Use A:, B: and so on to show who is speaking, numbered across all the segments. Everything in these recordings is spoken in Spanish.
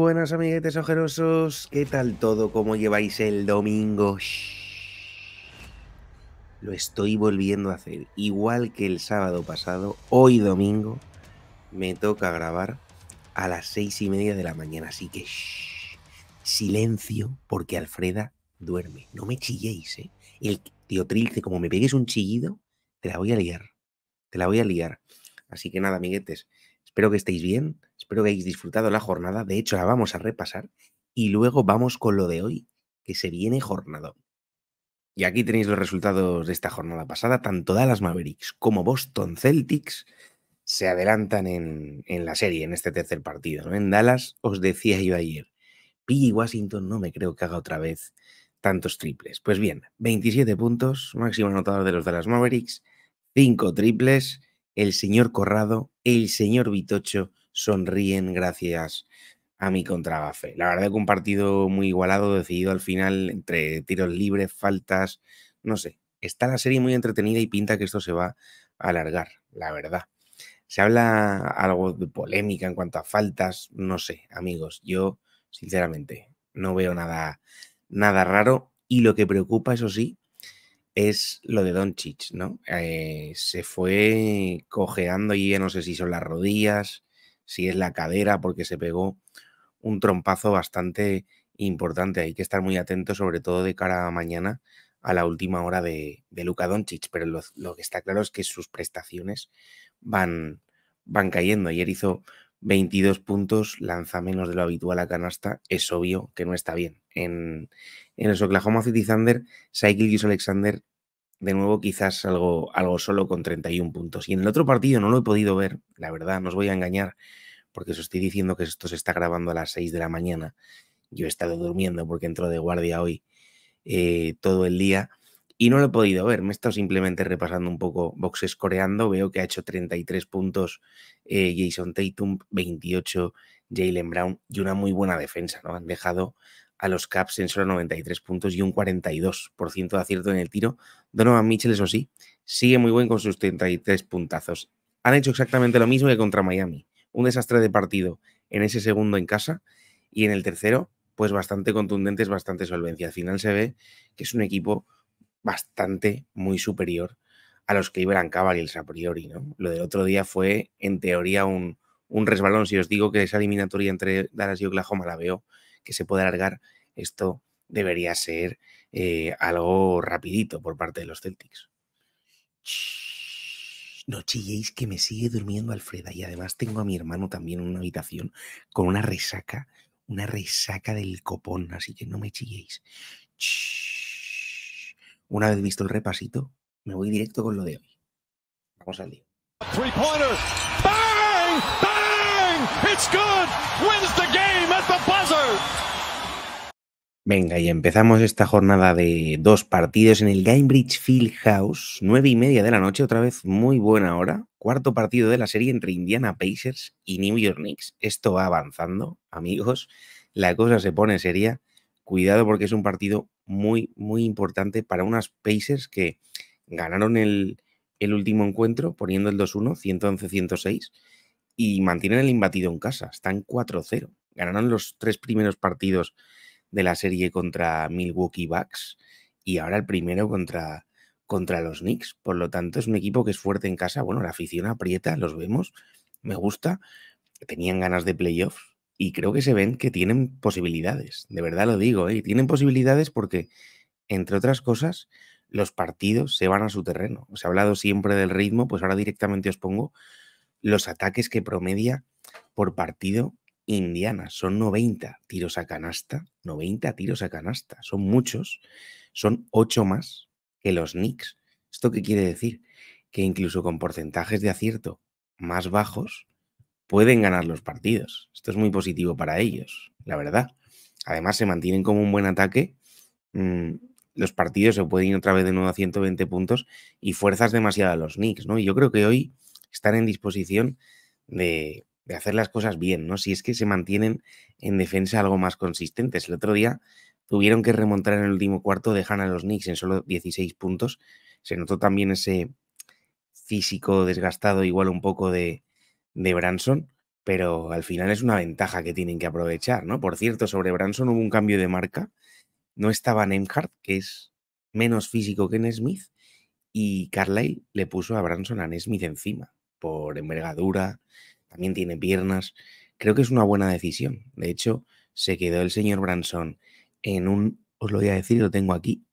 A: buenas amiguetes ojerosos, ¿qué tal todo? ¿Cómo lleváis el domingo? Lo estoy volviendo a hacer, igual que el sábado pasado, hoy domingo me toca grabar a las seis y media de la mañana, así que silencio porque Alfreda duerme. No me chilléis, ¿eh? El tío Trilce, como me pegues un chillido, te la voy a liar, te la voy a liar. Así que nada, amiguetes, espero que estéis bien Espero que hayáis disfrutado la jornada. De hecho, la vamos a repasar y luego vamos con lo de hoy, que se viene jornado Y aquí tenéis los resultados de esta jornada pasada. Tanto Dallas Mavericks como Boston Celtics se adelantan en, la serie, en este tercer partido. En Dallas, os decía yo ayer, PG Washington no me creo que haga otra vez tantos triples. Pues bien, 27 puntos, máximo anotador de los Dallas Mavericks, 5 triples, el señor Corrado, el señor Vitocho sonríen gracias a mi contrabafe. La verdad que un partido muy igualado, decidido al final entre tiros libres, faltas, no sé. Está la serie muy entretenida y pinta que esto se va a alargar, la verdad. Se habla algo de polémica en cuanto a faltas, no sé, amigos. Yo, sinceramente, no veo nada, nada raro. Y lo que preocupa, eso sí, es lo de Doncic, ¿no? Eh, se fue cojeando y ya no sé si son las rodillas, si es la cadera, porque se pegó un trompazo bastante importante. Hay que estar muy atento, sobre todo de cara a mañana, a la última hora de, Luka Doncic. Pero lo, que está claro es que sus prestaciones van, van cayendo. Ayer hizo 22 puntos, lanza menos de lo habitual a canasta. Es obvio que no está bien. En, en los Oklahoma City Thunder, y Alexander de nuevo quizás algo, algo solo con 31 puntos. Y en el otro partido no lo he podido ver, la verdad, no os voy a engañar, porque os estoy diciendo que esto se está grabando a las 6 de la mañana. Yo he estado durmiendo porque entro de guardia hoy eh, todo el día y no lo he podido ver. Me he estado simplemente repasando un poco boxes coreando. Veo que ha hecho 33 puntos eh, Jason Tatum, 28 Jalen Brown y una muy buena defensa. ¿no? Han dejado a los Caps en solo 93 puntos y un 42% de acierto en el tiro. Donovan Mitchell, eso sí, sigue muy buen con sus 33 puntazos. Han hecho exactamente lo mismo que contra Miami. Un desastre de partido en ese segundo en casa y en el tercero, pues bastante contundentes, bastante solvencia. Al final se ve que es un equipo bastante muy superior a los que que Cavaliers a priori, ¿no? Lo del otro día fue, en teoría, un, un resbalón. Si os digo que esa eliminatoria entre Dallas y Oklahoma la veo que se pueda alargar, esto debería ser eh, algo rapidito por parte de los Celtics. no chilléis que me sigue durmiendo Alfreda y además tengo a mi hermano también en una habitación con una resaca, una resaca del copón, así que no me chilléis. Una vez visto el repasito, me voy directo con lo de hoy. Vamos al lío. Bang! Bang! It's good. Venga, y empezamos esta jornada de dos partidos en el Gamebridge Field House, nueve y media de la noche, otra vez muy buena hora. Cuarto partido de la serie entre Indiana Pacers y New York Knicks. Esto va avanzando, amigos. La cosa se pone seria. Cuidado porque es un partido muy, muy importante para unas Pacers que ganaron el, el último encuentro poniendo el 2-1, 111-106, y mantienen el imbatido en casa. Están 4-0. Ganaron los tres primeros partidos de la serie contra Milwaukee Bucks y ahora el primero contra, contra los Knicks. Por lo tanto, es un equipo que es fuerte en casa. Bueno, la afición aprieta, los vemos, me gusta. Tenían ganas de playoffs y creo que se ven que tienen posibilidades. De verdad lo digo, y ¿eh? tienen posibilidades porque, entre otras cosas, los partidos se van a su terreno. Os ha hablado siempre del ritmo, pues ahora directamente os pongo los ataques que promedia por partido Indiana. Son 90 tiros a canasta. 90 tiros a canasta. Son muchos. Son 8 más que los Knicks. ¿Esto qué quiere decir? Que incluso con porcentajes de acierto más bajos pueden ganar los partidos. Esto es muy positivo para ellos, la verdad. Además, se mantienen como un buen ataque. Mm, los partidos se pueden ir otra vez de nuevo a 120 puntos y fuerzas demasiadas los Knicks, ¿no? Y yo creo que hoy están en disposición de, de hacer las cosas bien, ¿no? Si es que se mantienen en defensa algo más consistentes. El otro día tuvieron que remontar en el último cuarto, dejan a los Knicks en solo 16 puntos. Se notó también ese físico desgastado, igual un poco de, Branson, pero al final es una ventaja que tienen que aprovechar, ¿no? Por cierto, sobre Branson hubo un cambio de marca. No estaba Nemhart, que es menos físico que Nesmith, y Carlyle le puso a Branson a Nesmith encima, por envergadura, también tiene piernas. Creo que es una buena decisión. De hecho, se quedó el señor Branson en un, os lo voy a decir, lo tengo aquí,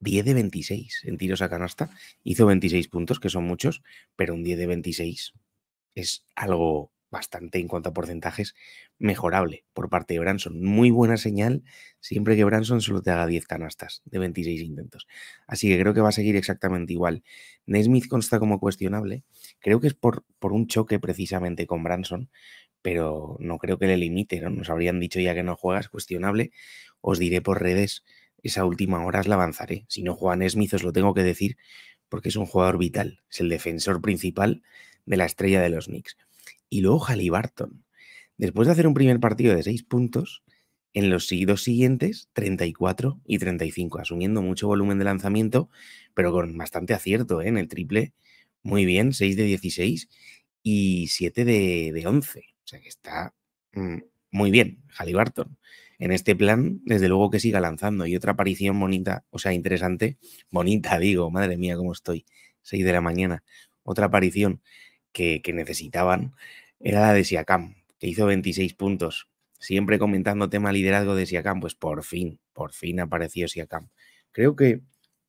A: 10 de 26 en tiros a canasta. Hizo 26 puntos, que son muchos, pero un 10 de 26 es algo bastante en cuanto a porcentajes mejorable por parte de Branson. Muy buena señal siempre que Branson solo te haga 10 canastas de 26 intentos. Así que creo que va a seguir exactamente igual. Nesmith consta como cuestionable Creo que es por, por un choque precisamente con Branson, pero no creo que le limite. ¿no? Nos habrían dicho ya que no juegas, cuestionable. Os diré por redes, esa última hora la avanzaré. Si no Juan Smith, os lo tengo que decir, porque es un jugador vital. Es el defensor principal de la estrella de los Knicks. Y luego Halliburton. Después de hacer un primer partido de seis puntos, en los dos siguientes, 34 y 35, asumiendo mucho volumen de lanzamiento, pero con bastante acierto ¿eh? en el triple muy bien, 6 de 16 y 7 de, 11. O sea que está mm, muy bien Halliburton. En este plan, desde luego que siga lanzando. Y otra aparición bonita, o sea, interesante, bonita digo, madre mía, cómo estoy, 6 de la mañana. Otra aparición que, necesitaban era la de Siakam, que hizo 26 puntos. Siempre comentando tema liderazgo de Siakam, pues por fin, por fin apareció Siakam. Creo que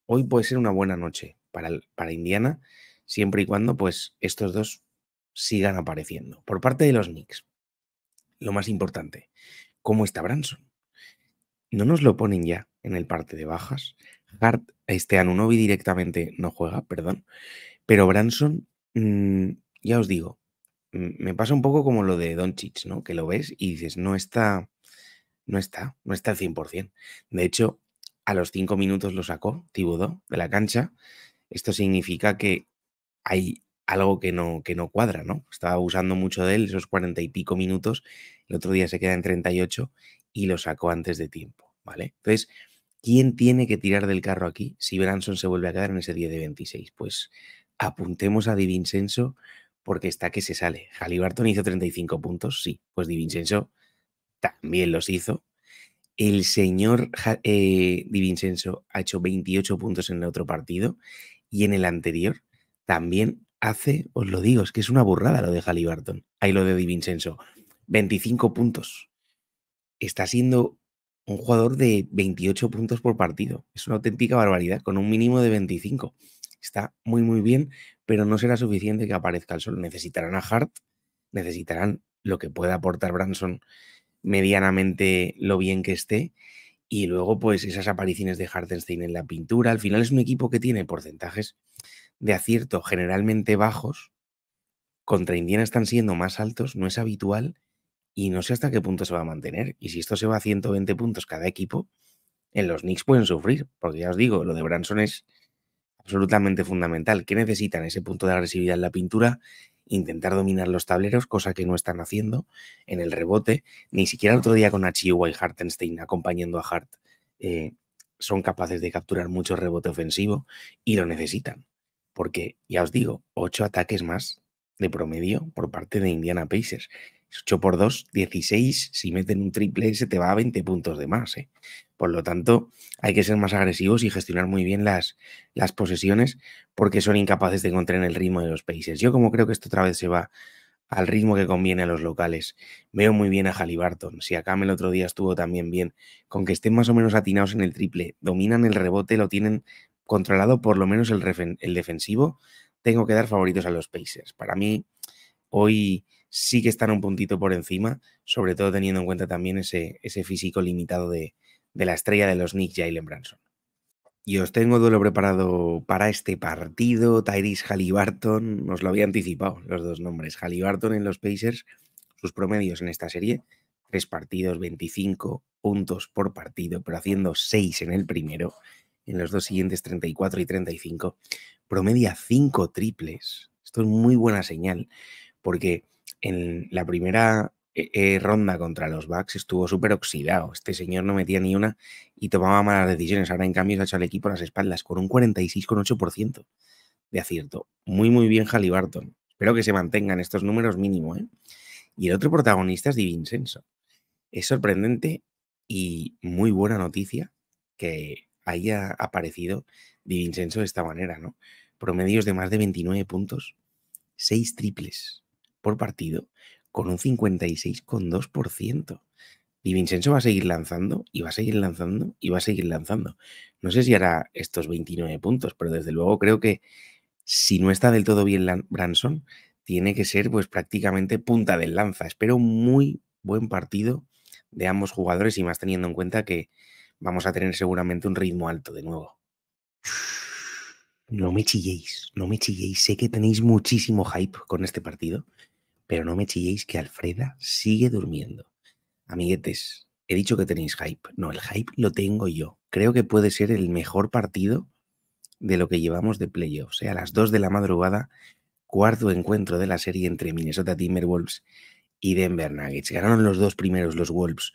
A: hoy puede ser una buena noche para, para Indiana siempre y cuando pues estos dos sigan apareciendo. Por parte de los Knicks, lo más importante, ¿cómo está Branson? ¿No nos lo ponen ya en el parte de bajas? Hart, este Anunobi directamente no juega, perdón. Pero Branson, mm, ya os digo, mm, me pasa un poco como lo de Doncic, ¿no? Que lo ves y dices, no está, no está, no está al 100%. De hecho, a los cinco minutos lo sacó Tibudo de la cancha. Esto significa que hay algo que no, que no cuadra, ¿no? Estaba usando mucho de él esos cuarenta y pico minutos, el otro día se queda en 38 y lo sacó antes de tiempo, ¿vale? Entonces, ¿quién tiene que tirar del carro aquí si Branson se vuelve a quedar en ese día de 26? Pues apuntemos a Di porque está que se sale. Halliburton hizo 35 puntos, sí, pues Di también los hizo. El señor eh, Di ha hecho 28 puntos en el otro partido y en el anterior también hace, os lo digo, es que es una burrada lo de Halliburton. Ahí lo de Di 25 puntos. Está siendo un jugador de 28 puntos por partido. Es una auténtica barbaridad, con un mínimo de 25. Está muy, muy bien, pero no será suficiente que aparezca el sol. Necesitarán a Hart, necesitarán lo que pueda aportar Branson medianamente lo bien que esté. Y luego, pues esas apariciones de Hartenstein en la pintura. Al final es un equipo que tiene porcentajes de acierto generalmente bajos contra Indiana están siendo más altos, no es habitual y no sé hasta qué punto se va a mantener. Y si esto se va a 120 puntos cada equipo, en los Knicks pueden sufrir, porque ya os digo, lo de Branson es absolutamente fundamental. que necesitan? Ese punto de agresividad en la pintura, intentar dominar los tableros, cosa que no están haciendo en el rebote. Ni siquiera otro día con Achiuwa y Hartenstein acompañando a Hart eh, son capaces de capturar mucho rebote ofensivo y lo necesitan porque ya os digo, 8 ataques más de promedio por parte de Indiana Pacers. 8 por 2, 16. Si meten un triple, se te va a 20 puntos de más. ¿eh? Por lo tanto, hay que ser más agresivos y gestionar muy bien las, las posesiones porque son incapaces de encontrar el ritmo de los países. Yo, como creo que esto otra vez se va al ritmo que conviene a los locales, veo muy bien a Halliburton. Si acá el otro día estuvo también bien, con que estén más o menos atinados en el triple, dominan el rebote, lo tienen controlado por lo menos el, defensivo, tengo que dar favoritos a los Pacers. Para mí, hoy sí que están un puntito por encima, sobre todo teniendo en cuenta también ese, ese físico limitado de, la estrella de los Knicks, Jalen Branson. Y os tengo duelo preparado para este partido. Tyrese Halliburton, os lo había anticipado, los dos nombres. Halliburton en los Pacers, sus promedios en esta serie, tres partidos, 25 puntos por partido, pero haciendo seis en el primero, en los dos siguientes 34 y 35, promedia 5 triples. Esto es muy buena señal, porque en la primera eh, eh, ronda contra los Bucks estuvo súper oxidado. Este señor no metía ni una y tomaba malas decisiones. Ahora, en cambio, se ha hecho al equipo las espaldas con un 46,8% de acierto. Muy, muy bien Halliburton. Espero que se mantengan estos números mínimo. ¿eh? Y el otro protagonista es Divincenzo. Es sorprendente y muy buena noticia que haya aparecido Di Vincenzo de esta manera, ¿no? Promedios de más de 29 puntos, 6 triples por partido, con un 56,2%. Di Vincenzo va a seguir lanzando y va a seguir lanzando y va a seguir lanzando. No sé si hará estos 29 puntos, pero desde luego creo que si no está del todo bien Branson, tiene que ser pues prácticamente punta del lanza. Espero un muy buen partido de ambos jugadores y más teniendo en cuenta que vamos a tener seguramente un ritmo alto de nuevo. No me chilléis, no me chilléis. Sé que tenéis muchísimo hype con este partido, pero no me chilléis que Alfreda sigue durmiendo. Amiguetes, he dicho que tenéis hype. No, el hype lo tengo yo. Creo que puede ser el mejor partido de lo que llevamos de playoffs. ¿eh? A las 2 de la madrugada, cuarto encuentro de la serie entre Minnesota Timberwolves y Denver Nuggets. Ganaron los dos primeros los Wolves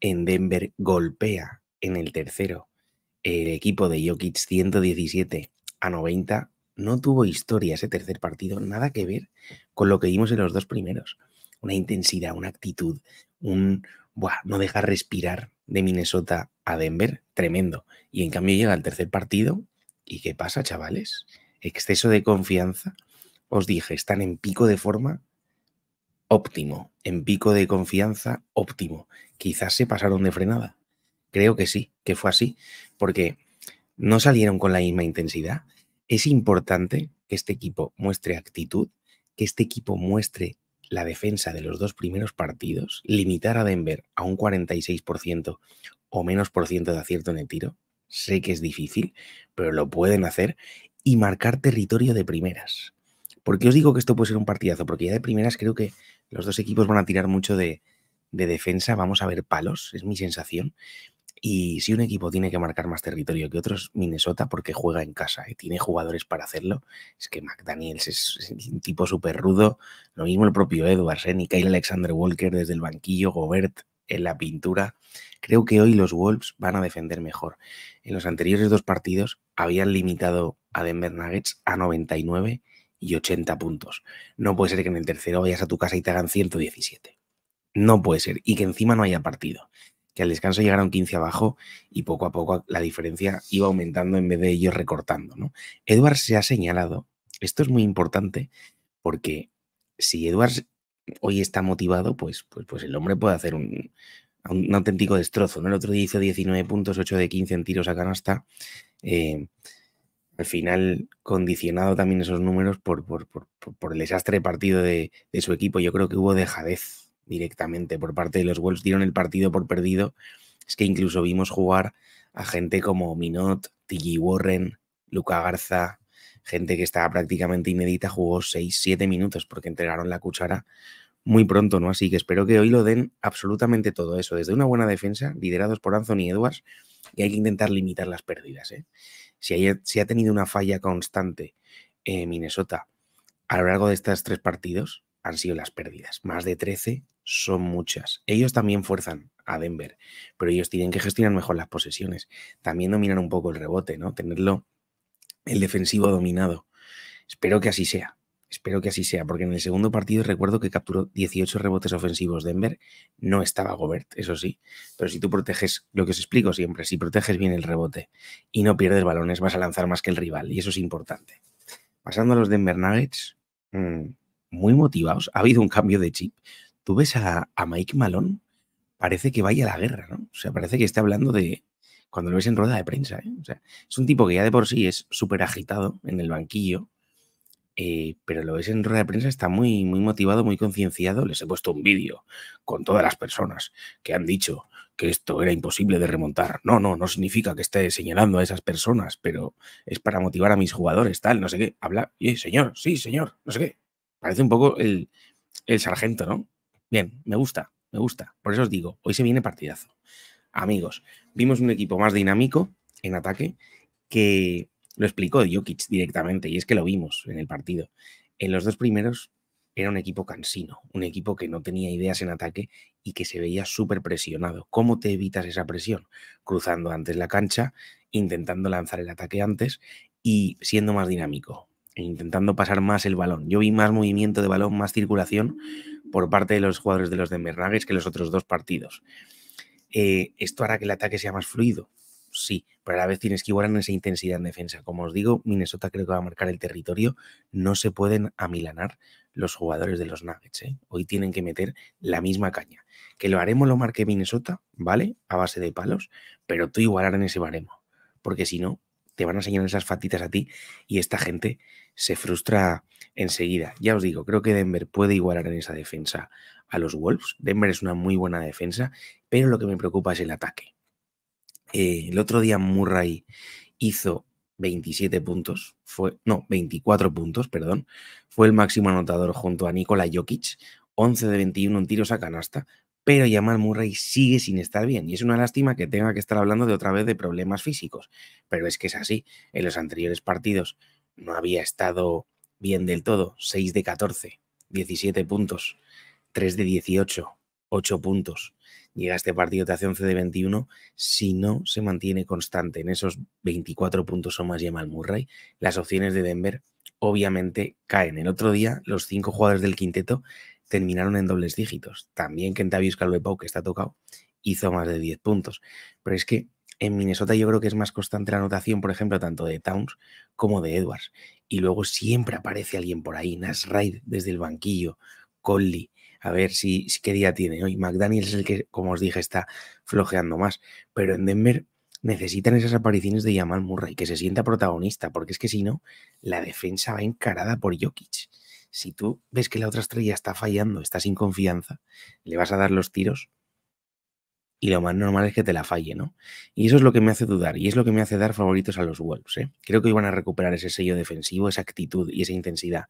A: en Denver, golpea en el tercero. El equipo de Jokic 117 a 90 no tuvo historia ese tercer partido, nada que ver con lo que vimos en los dos primeros. Una intensidad, una actitud, un buah, no dejar respirar de Minnesota a Denver, tremendo. Y en cambio llega el tercer partido y ¿qué pasa, chavales? Exceso de confianza. Os dije, están en pico de forma óptimo, en pico de confianza óptimo. Quizás se pasaron de frenada. Creo que sí, que fue así, porque no salieron con la misma intensidad. Es importante que este equipo muestre actitud, que este equipo muestre la defensa de los dos primeros partidos, limitar a Denver a un 46% o menos por ciento de acierto en el tiro. Sé que es difícil, pero lo pueden hacer y marcar territorio de primeras. porque os digo que esto puede ser un partidazo? Porque ya de primeras creo que los dos equipos van a tirar mucho de, de defensa, vamos a ver palos, es mi sensación. Y si un equipo tiene que marcar más territorio que otros, Minnesota, porque juega en casa y ¿eh? tiene jugadores para hacerlo, es que McDaniels es, un tipo súper rudo. Lo mismo el propio Edwards, ¿eh? y Kyle Alexander Walker desde el banquillo, Gobert en la pintura. Creo que hoy los Wolves van a defender mejor. En los anteriores dos partidos habían limitado a Denver Nuggets a 99 y 80 puntos. No puede ser que en el tercero vayas a tu casa y te hagan 117. No puede ser. Y que encima no haya partido que al descanso llegaron 15 abajo y poco a poco la diferencia iba aumentando en vez de ellos recortando. ¿no? Edwards se ha señalado, esto es muy importante, porque si Edwards hoy está motivado, pues, pues, pues el hombre puede hacer un, auténtico destrozo. El otro día hizo 19 puntos, 8 de 15 en tiros a canasta. Eh, al final, condicionado también esos números por, por, por, por el desastre partido de, de su equipo, yo creo que hubo dejadez directamente por parte de los Wolves, dieron el partido por perdido. Es que incluso vimos jugar a gente como Minot, Tiki Warren, Luca Garza, gente que estaba prácticamente inédita, jugó 6-7 minutos porque entregaron la cuchara muy pronto, ¿no? Así que espero que hoy lo den absolutamente todo eso, desde una buena defensa, liderados por Anthony Edwards, y hay que intentar limitar las pérdidas. ¿eh? Si, ha tenido una falla constante eh, Minnesota a lo largo de estos tres partidos, han sido las pérdidas. Más de 13 son muchas. Ellos también fuerzan a Denver, pero ellos tienen que gestionar mejor las posesiones. También dominan un poco el rebote, ¿no? Tenerlo el defensivo dominado. Espero que así sea. Espero que así sea, porque en el segundo partido recuerdo que capturó 18 rebotes ofensivos Denver. No estaba Gobert, eso sí. Pero si tú proteges, lo que os explico siempre, si proteges bien el rebote y no pierdes balones, vas a lanzar más que el rival. Y eso es importante. Pasando a los Denver Nuggets, mm, muy motivados, ha habido un cambio de chip. Tú ves a, Mike Malone, parece que vaya a la guerra, ¿no? O sea, parece que está hablando de, cuando lo ves en rueda de prensa. ¿eh? O sea, es un tipo que ya de por sí es súper agitado en el banquillo, eh, pero lo ves en rueda de prensa, está muy, muy motivado, muy concienciado. Les he puesto un vídeo con todas las personas que han dicho que esto era imposible de remontar. No, no, no significa que esté señalando a esas personas, pero es para motivar a mis jugadores, tal, no sé qué. Habla, y señor, sí, señor, no sé qué. Parece un poco el, sargento, ¿no? Bien, me gusta, me gusta. Por eso os digo, hoy se viene partidazo. Amigos, vimos un equipo más dinámico en ataque que lo explicó Jokic directamente, y es que lo vimos en el partido. En los dos primeros era un equipo cansino, un equipo que no tenía ideas en ataque y que se veía súper presionado. ¿Cómo te evitas esa presión? Cruzando antes la cancha, intentando lanzar el ataque antes y siendo más dinámico. E intentando pasar más el balón. Yo vi más movimiento de balón, más circulación por parte de los jugadores de los Denver Nuggets que los otros dos partidos. Eh, ¿Esto hará que el ataque sea más fluido? Sí, pero a la vez tienes que igualar en esa intensidad en defensa. Como os digo, Minnesota creo que va a marcar el territorio. No se pueden amilanar los jugadores de los Nuggets. ¿eh? Hoy tienen que meter la misma caña. Que lo haremos lo marque Minnesota, ¿vale? A base de palos, pero tú igualar en ese baremo. Porque si no, te van a enseñar esas fatitas a ti y esta gente se frustra enseguida. Ya os digo, creo que Denver puede igualar en esa defensa a los Wolves. Denver es una muy buena defensa, pero lo que me preocupa es el ataque. Eh, el otro día Murray hizo 27 puntos, fue, no, 24 puntos, perdón, fue el máximo anotador junto a Nikola Jokic, 11 de 21 en tiros a canasta, pero Jamal Murray sigue sin estar bien y es una lástima que tenga que estar hablando de otra vez de problemas físicos, pero es que es así, en los anteriores partidos no había estado bien del todo, 6 de 14, 17 puntos, 3 de 18, 8 puntos. Llega este partido, te hace 11 de 21. Si no se mantiene constante en esos 24 puntos o más Jamal Murray, las opciones de Denver obviamente caen. El otro día, los cinco jugadores del quinteto terminaron en dobles dígitos. También Kentavius Calvepau, que está tocado, hizo más de 10 puntos. Pero es que en Minnesota yo creo que es más constante la anotación, por ejemplo, tanto de Towns como de Edwards. Y luego siempre aparece alguien por ahí, Nas Raid desde el banquillo, Conley, a ver si, qué día tiene hoy. McDaniel es el que, como os dije, está flojeando más. Pero en Denver necesitan esas apariciones de Jamal Murray, que se sienta protagonista, porque es que si no, la defensa va encarada por Jokic. Si tú ves que la otra estrella está fallando, está sin confianza, le vas a dar los tiros y lo más normal es que te la falle, ¿no? Y eso es lo que me hace dudar y es lo que me hace dar favoritos a los Wolves. ¿eh? Creo que iban a recuperar ese sello defensivo, esa actitud y esa intensidad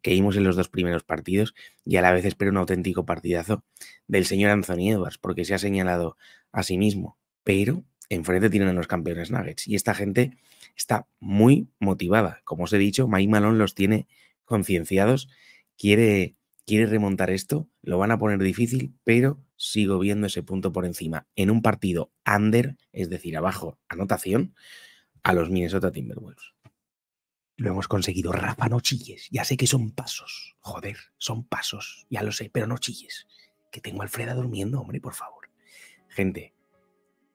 A: que vimos en los dos primeros partidos y a la vez espero un auténtico partidazo del señor Anthony Edwards porque se ha señalado a sí mismo, pero enfrente tienen a los campeones Nuggets y esta gente está muy motivada. Como os he dicho, Mike Malone los tiene concienciados, quiere, quiere remontar esto, lo van a poner difícil, pero sigo viendo ese punto por encima. En un partido under, es decir, abajo, anotación, a los Minnesota Timberwolves. Lo hemos conseguido, Rafa, no chilles. Ya sé que son pasos. Joder, son pasos. Ya lo sé, pero no chilles. Que tengo a Alfreda durmiendo, hombre, por favor. Gente,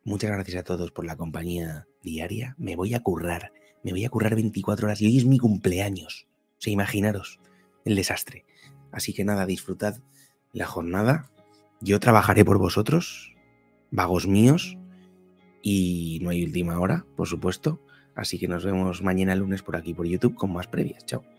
A: muchas gracias a todos por la compañía diaria. Me voy a currar. Me voy a currar 24 horas y hoy es mi cumpleaños. O sea, imaginaros el desastre. Así que nada, disfrutad la jornada. Yo trabajaré por vosotros, vagos míos, y no hay última hora, por supuesto. Así que nos vemos mañana lunes por aquí por YouTube con más previas. Chao.